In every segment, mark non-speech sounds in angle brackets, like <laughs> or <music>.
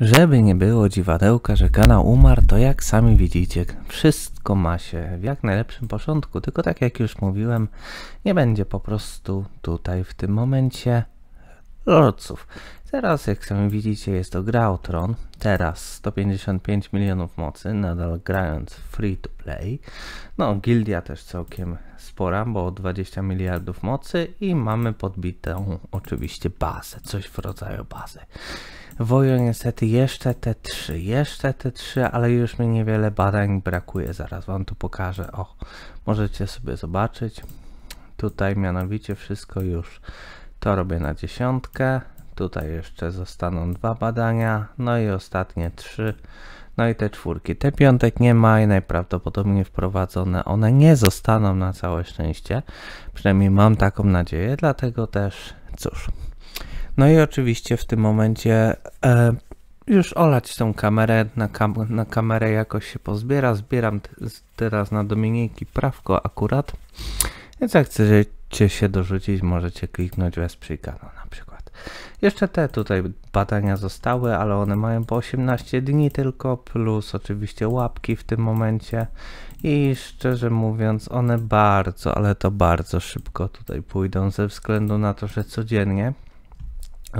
Żeby nie było dziwadełka, że kanał umarł, to jak sami widzicie, wszystko ma się w jak najlepszym porządku, tylko tak jak już mówiłem, nie będzie po prostu tutaj w tym momencie lordców. Teraz, jak sami widzicie, jest to gra o tron, teraz 155 milionów mocy, nadal grając free to play. No, gildia też całkiem spora, bo 20 miliardów mocy i mamy podbitą oczywiście bazę, coś w rodzaju bazy. Wojo niestety jeszcze te trzy, jeszcze te trzy, ale już mi niewiele badań brakuje. Zaraz wam tu pokażę. O, możecie sobie zobaczyć. Tutaj mianowicie wszystko już. To robię na dziesiątkę. Tutaj jeszcze zostaną dwa badania. No i ostatnie trzy. No i te czwórki. Te piątek nie ma i najprawdopodobniej wprowadzone. One nie zostaną na całe szczęście. Przynajmniej mam taką nadzieję. Dlatego też cóż. No i oczywiście w tym momencie e, już olać tą kamerę, na, kam na kamerę jakoś się pozbiera. Zbieram teraz na Dominiki prawko akurat. Więc jak chcecie się dorzucić, możecie kliknąć wesprzyj kanał na przykład. Jeszcze te tutaj badania zostały, ale one mają po 18 dni tylko, plus oczywiście łapki w tym momencie. I szczerze mówiąc, one bardzo, ale to bardzo szybko tutaj pójdą ze względu na to, że codziennie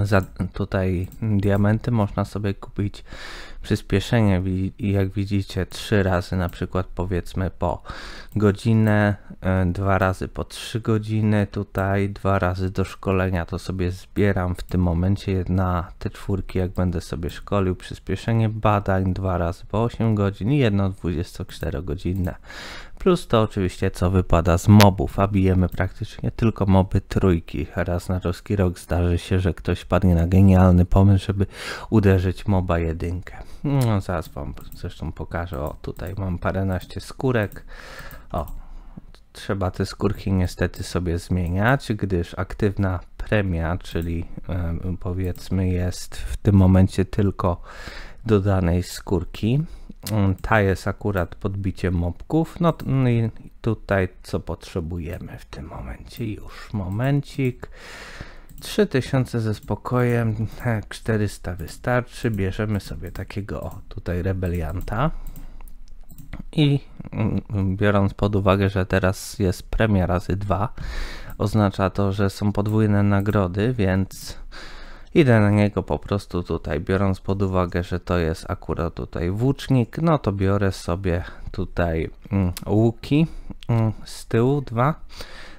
za tutaj diamenty można sobie kupić przyspieszenie i jak widzicie trzy razy na przykład powiedzmy po godzinę, e, dwa razy po trzy godziny tutaj, dwa razy do szkolenia to sobie zbieram w tym momencie na te czwórki jak będę sobie szkolił przyspieszenie badań, dwa razy po 8 godzin i jedno 24 godzinne Plus to oczywiście co wypada z mobów, a bijemy praktycznie tylko moby trójki. Raz na ruski rok zdarzy się, że ktoś padnie na genialny pomysł, żeby uderzyć moba jedynkę. No, zaraz wam zresztą pokażę. O, tutaj mam paręnaście skórek. O, trzeba te skórki niestety sobie zmieniać, gdyż aktywna premia, czyli powiedzmy jest w tym momencie tylko do danej skórki. Mm, ta jest akurat podbicie mopków. No, no i tutaj co potrzebujemy w tym momencie? Już momencik. 3000 ze spokojem, 400 wystarczy. Bierzemy sobie takiego o, tutaj rebelianta. I mm, biorąc pod uwagę, że teraz jest premia razy 2, oznacza to, że są podwójne nagrody, więc Idę na niego po prostu tutaj, biorąc pod uwagę, że to jest akurat tutaj włócznik, no to biorę sobie tutaj mm, łuki mm, z tyłu dwa.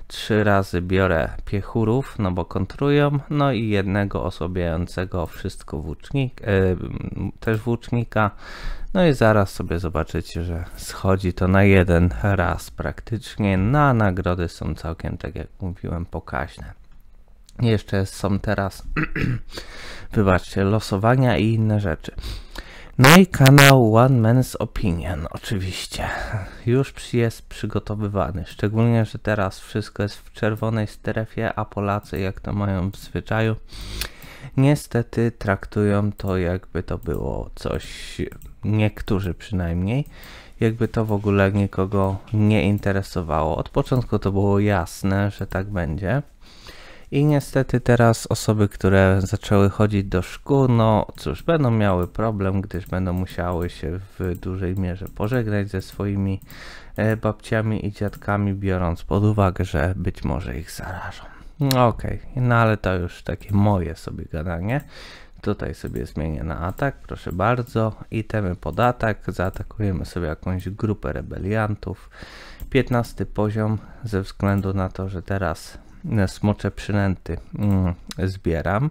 Trzy razy biorę piechurów, no bo kontrują, no i jednego osłabiającego wszystko włócznik, e, też włócznika. No i zaraz sobie zobaczycie, że schodzi to na jeden raz praktycznie. Na nagrody są całkiem, tak jak mówiłem, pokaźne. Jeszcze są teraz, <clears throat> wybaczcie, losowania i inne rzeczy. No i kanał One Man's Opinion, oczywiście. Już jest przygotowywany. Szczególnie, że teraz wszystko jest w czerwonej strefie, a Polacy, jak to mają w zwyczaju, niestety traktują to, jakby to było coś, niektórzy przynajmniej, jakby to w ogóle nikogo nie interesowało. Od początku to było jasne, że tak będzie. I niestety teraz osoby, które zaczęły chodzić do szkół, no cóż, będą miały problem, gdyż będą musiały się w dużej mierze pożegnać ze swoimi e, babciami i dziadkami, biorąc pod uwagę, że być może ich zarażą. No okej, okay. no ale to już takie moje sobie gadanie. Tutaj sobie zmienię na atak, proszę bardzo. Itemy pod atak, zaatakujemy sobie jakąś grupę rebeliantów. 15 poziom, ze względu na to, że teraz E, smocze przynęty mm, zbieram,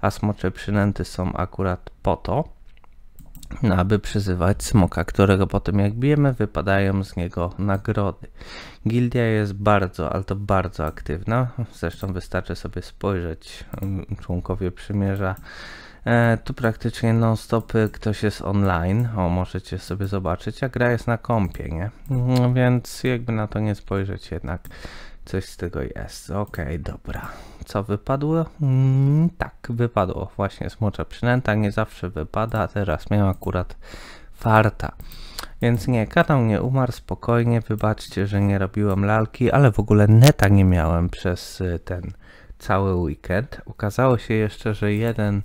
a smocze przynęty są akurat po to, aby przyzywać smoka, którego potem jak bijemy, wypadają z niego nagrody. Gildia jest bardzo, ale to bardzo aktywna. Zresztą wystarczy sobie spojrzeć, mm, członkowie przymierza. E, tu praktycznie non-stop ktoś jest online, o możecie sobie zobaczyć, a gra jest na kompie, nie? No, więc jakby na to nie spojrzeć jednak Coś z tego jest. Okej, okay, dobra. Co wypadło? Mm, tak, wypadło. Właśnie smocza przynęta nie zawsze wypada, a teraz miałem akurat farta. Więc nie, kanał nie umarł, spokojnie, wybaczcie, że nie robiłem lalki, ale w ogóle neta nie miałem przez y, ten cały weekend. Okazało się jeszcze, że jeden y,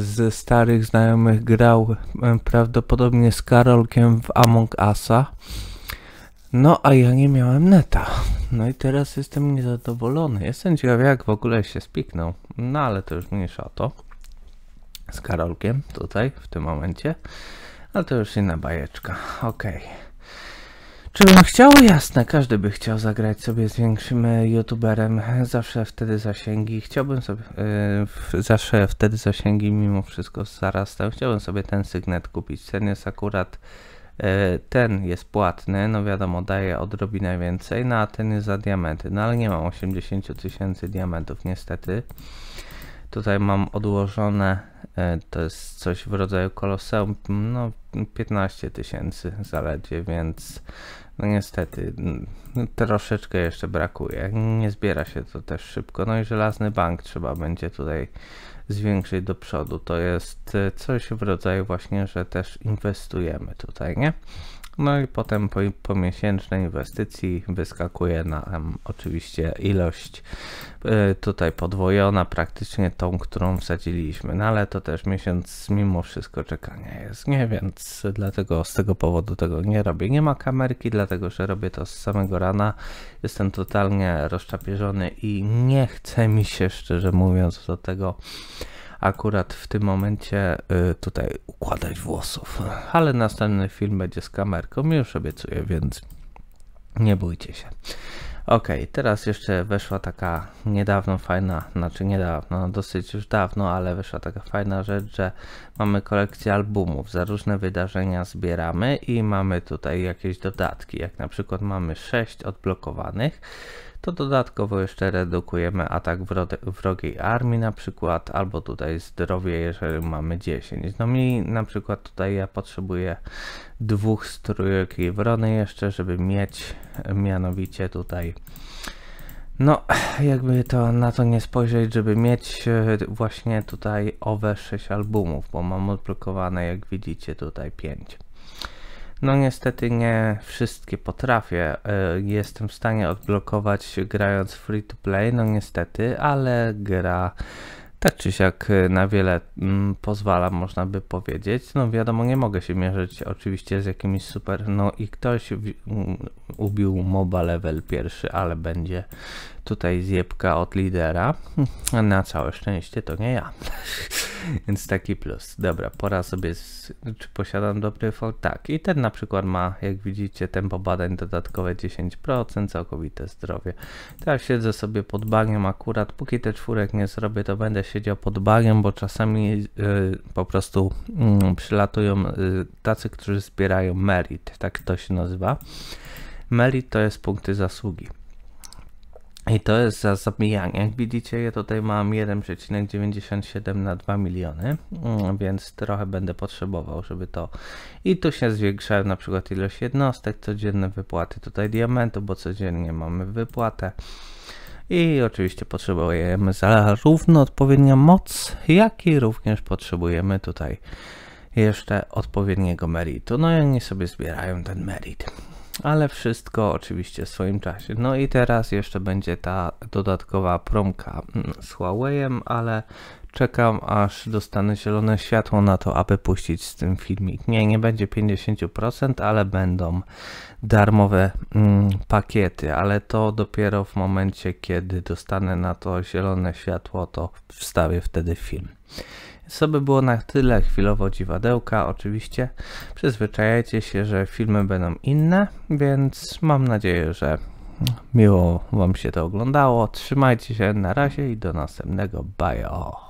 z starych znajomych grał y, prawdopodobnie z Karolkiem w Among Usa no, a ja nie miałem neta. No i teraz jestem niezadowolony. Jestem ciekawy, jak w ogóle się spiknął. No, ale to już mniejsza o to. Z Karolkiem tutaj, w tym momencie. Ale to już inna bajeczka. Okej. Okay. Czy bym chciał? Jasne, każdy by chciał zagrać sobie z większym e, youtuberem. Zawsze wtedy zasięgi. Chciałbym sobie. Yy, zawsze wtedy zasięgi mimo wszystko zarastał. Chciałbym sobie ten sygnet kupić. Ten jest akurat E, ten jest płatny, no wiadomo, daje odrobinę więcej, no a ten jest za diamenty. No ale nie mam 80 tysięcy diamentów, niestety. Tutaj mam odłożone, e, to jest coś w rodzaju koloseum, no 15 tysięcy zaledwie, więc no niestety troszeczkę jeszcze brakuje. Nie zbiera się to też szybko. No i żelazny bank trzeba będzie tutaj zwiększyć do przodu. To jest e, coś w rodzaju właśnie, że też inwestujemy tutaj, nie? No i potem po, po miesięcznej inwestycji wyskakuje nam oczywiście ilość e, tutaj podwojona, praktycznie tą, którą wsadziliśmy, no ale to też miesiąc mimo wszystko czekania jest, nie? Więc dlatego z tego powodu tego nie robię. Nie ma kamerki, dlatego że robię to z samego rana. Jestem totalnie rozczapierzony i nie chce mi się, szczerze mówiąc, do tego akurat w tym momencie y, tutaj układać włosów. Ale następny film będzie z kamerką, już obiecuję, więc nie bójcie się. Ok, teraz jeszcze weszła taka niedawno fajna, znaczy niedawno, no dosyć już dawno, ale weszła taka fajna rzecz, że mamy kolekcję albumów, za różne wydarzenia zbieramy i mamy tutaj jakieś dodatki, jak na przykład mamy 6 odblokowanych, to dodatkowo jeszcze redukujemy atak wrogiej armii na przykład, albo tutaj zdrowie, jeżeli mamy 10. No mi na przykład tutaj ja potrzebuję dwóch strójek i wrony jeszcze, żeby mieć mianowicie tutaj no, jakby to na to nie spojrzeć, żeby mieć e, właśnie tutaj owe 6 albumów, bo mam odblokowane, jak widzicie, tutaj 5. No niestety nie wszystkie potrafię. E, jestem w stanie odblokować grając free to play, no niestety, ale gra tak czy siak e, na wiele mm, pozwala, można by powiedzieć. No wiadomo, nie mogę się mierzyć oczywiście z jakimiś super. No i ktoś mm, ubił MOBA level pierwszy, ale będzie tutaj zjebka od lidera. <laughs> Na całe szczęście to nie ja. <laughs> Więc taki plus. Dobra, pora sobie, z... czy posiadam dobry for? Tak. I ten na przykład ma, jak widzicie, tempo badań dodatkowe 10%, całkowite zdrowie. Teraz siedzę sobie pod bagiem akurat. Póki te czwórek nie zrobię, to będę siedział pod bagiem, bo czasami yy, po prostu yy, przylatują yy, tacy, którzy zbierają merit. Tak to się nazywa. Merit to jest punkty zasługi. I to jest za zabijanie. Jak widzicie, ja tutaj mam 1,97 na 2 miliony, mm, więc trochę będę potrzebował, żeby to... I tu się zwiększają na przykład ilość jednostek, codzienne wypłaty tutaj diamentu, bo codziennie mamy wypłatę. I oczywiście potrzebujemy zarówno odpowiednia moc, jak i również potrzebujemy tutaj jeszcze odpowiedniego meritu. No i oni sobie zbierają ten merit ale wszystko oczywiście w swoim czasie. No i teraz jeszcze będzie ta dodatkowa promka mm, z Huawei'em, ale czekam aż dostanę zielone światło na to, aby puścić z tym filmik. Nie, nie będzie 50%, ale będą darmowe mm, pakiety, ale to dopiero w momencie, kiedy dostanę na to zielone światło, to wstawię wtedy film. Co by było na tyle chwilowo dziwadełka, oczywiście przyzwyczajajcie się, że filmy będą inne, więc mam nadzieję, że miło Wam się to oglądało. Trzymajcie się, na razie i do następnego. Bye!